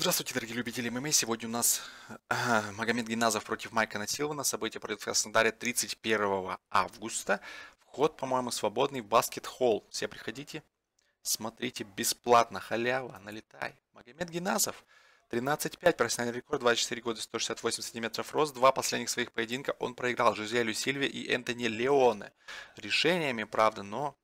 Здравствуйте, дорогие любители ММА. Сегодня у нас э, Магомед Геназов против Майка Насилова Событие пройдет в Краснодаре 31 августа. Вход, по-моему, свободный в баскет-холл. Все приходите, смотрите бесплатно. Халява, налетай. Магомед Геназов 13-5, профессиональный рекорд, 24 года, 168 сантиметров рост. Два последних своих поединка он проиграл Жузелю Сильве и Энтони Леоне. Решениями, правда, но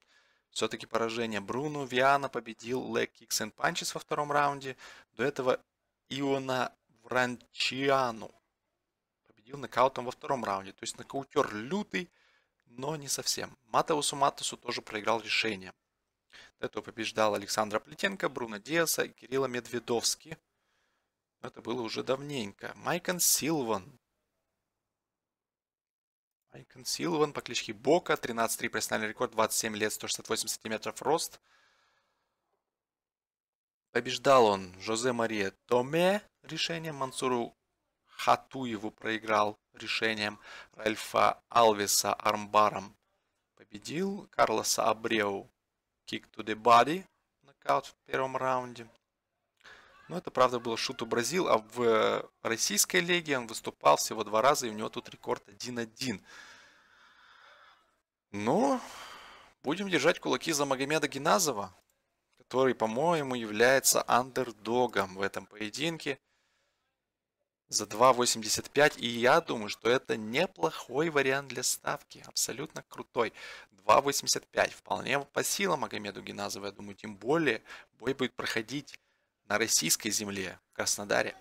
все-таки поражение Бруну Виана победил Лег Кикс and Punches во втором раунде. До этого Иона Вранчиану победил нокаутом во втором раунде. То есть нокаутер лютый, но не совсем. Матеусу Матесу тоже проиграл решение. До этого побеждал Александра Плетенко, Бруно Диаса и Кирилла Медведовски. это было уже давненько. Майкон Силван Айкон Силван по кличке Бока, 13-3 профессиональный рекорд, 27 лет, 168 сантиметров рост. Побеждал он Жозе Мария Томе решением, Мансуру Хатуеву проиграл решением, Ральфа Алвеса армбаром победил, Карлоса Абреу кик to the body, нокаут в первом раунде. Но ну, это, правда, было шуту Бразил, а в э, российской лиге он выступал всего два раза, и у него тут рекорд 1-1. Но ну, будем держать кулаки за Магомеда Геназова, который, по-моему, является андердогом в этом поединке за 2.85. И я думаю, что это неплохой вариант для ставки. Абсолютно крутой. 2.85. Вполне по силам Магомеду Генназову, я думаю. Тем более, бой будет проходить на российской земле, в Краснодаре.